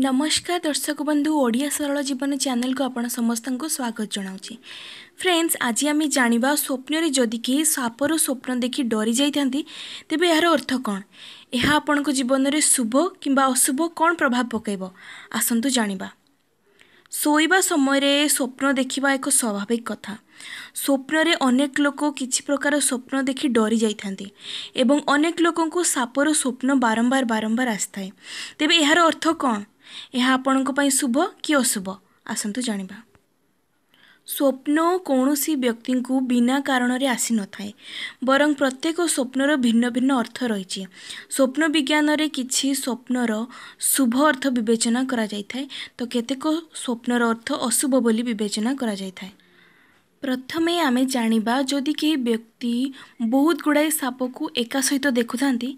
ନମସ୍କାର ଦର୍ଶକ ବନ୍ଧୁ ଓଡ଼ିଆ ସରଳ ଜୀବନ ଚ୍ୟାନେଲକୁ ଆପଣ ସମସ୍ତଙ୍କୁ ସ୍ୱାଗତ ଜଣାଉଛି ଫ୍ରେଣ୍ଡସ୍ ଆଜି ଆମେ ଜାଣିବା ସ୍ୱପ୍ନରେ ଯଦି କେହି ସାପରୁ ସ୍ୱପ୍ନ ଦେଖି ଡରି ଯାଇଥାନ୍ତି ତେବେ ଏହାର ଅର୍ଥ କ'ଣ ଏହା ଆପଣଙ୍କ ଜୀବନରେ ଶୁଭ କିମ୍ବା ଅଶୁଭ କ'ଣ ପ୍ରଭାବ ପକାଇବ ଆସନ୍ତୁ ଜାଣିବା ଶୋଇବା ସମୟରେ ସ୍ୱପ୍ନ ଦେଖିବା ଏକ ସ୍ୱାଭାବିକ କଥା ସ୍ୱପ୍ନରେ ଅନେକ ଲୋକ କିଛି ପ୍ରକାର ସ୍ୱପ୍ନ ଦେଖି ଡରି ଯାଇଥାନ୍ତି ଏବଂ ଅନେକ ଲୋକଙ୍କୁ ସାପର ସ୍ୱପ୍ନ ବାରମ୍ବାର ବାରମ୍ବାର ଆସିଥାଏ ତେବେ ଏହାର ଅର୍ଥ କ'ଣ ଏହା ଆପଣଙ୍କ ପାଇଁ ଶୁଭ କି ଅଶୁଭ ଆସନ୍ତୁ ଜାଣିବା ସ୍ୱପ୍ନ କୌଣସି ବ୍ୟକ୍ତିଙ୍କୁ ବିନା କାରଣରେ ଆସିନଥାଏ ବରଂ ପ୍ରତ୍ୟେକ ସ୍ୱପ୍ନର ଭିନ୍ନ ଭିନ୍ନ ଅର୍ଥ ରହିଛି ସ୍ୱପ୍ନ ବିଜ୍ଞାନରେ କିଛି ସ୍ୱପ୍ନର ଶୁଭ ଅର୍ଥ ବିବେଚନା କରାଯାଇଥାଏ ତ କେତେକ ସ୍ୱପ୍ନର ଅର୍ଥ ଅଶୁଭ ବୋଲି ବିବେଚନା କରାଯାଇଥାଏ ପ୍ରଥମେ ଆମେ ଜାଣିବା ଯଦି କେହି ବ୍ୟକ୍ତି ବହୁତ ଗୁଡ଼ାଏ ସାପକୁ ଏକା ସହିତ ଦେଖୁଥାନ୍ତି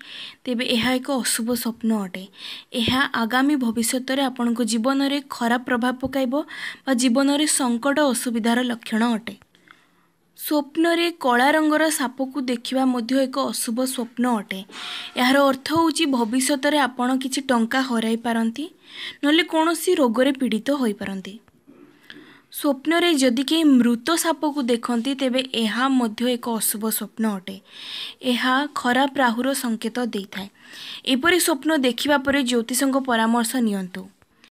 ତେବେ ଏହା ଏକ ଅଶୁଭ ସ୍ୱପ୍ନ ଅଟେ ଏହା ଆଗାମୀ ଭବିଷ୍ୟତରେ ଆପଣଙ୍କ ଜୀବନରେ ଖରାପ ପ୍ରଭାବ ପକାଇବ ବା ଜୀବନରେ ସଙ୍କଟ ଅସୁବିଧାର ଲକ୍ଷଣ ଅଟେ ସ୍ୱପ୍ନରେ କଳା ରଙ୍ଗର ସାପକୁ ଦେଖିବା ମଧ୍ୟ ଏକ ଅଶୁଭ ସ୍ୱପ୍ନ ଅଟେ ଏହାର ଅର୍ଥ ହେଉଛି ଭବିଷ୍ୟତରେ ଆପଣ କିଛି ଟଙ୍କା ହରାଇ ପାରନ୍ତି ନହେଲେ କୌଣସି ରୋଗରେ ପୀଡ଼ିତ ହୋଇପାରନ୍ତି ସ୍ୱପ୍ନରେ ଯଦି କେହି ମୃତ ସାପକୁ ଦେଖନ୍ତି ତେବେ ଏହା ମଧ୍ୟ ଏକ ଅଶୁଭ ସ୍ୱପ୍ନ ଅଟେ ଏହା ଖରାପ ରାହୁର ସଙ୍କେତ ଦେଇଥାଏ ଏପରି ସ୍ୱପ୍ନ ଦେଖିବା ପରେ ଜ୍ୟୋତିଷଙ୍କ ପରାମର୍ଶ ନିଅନ୍ତୁ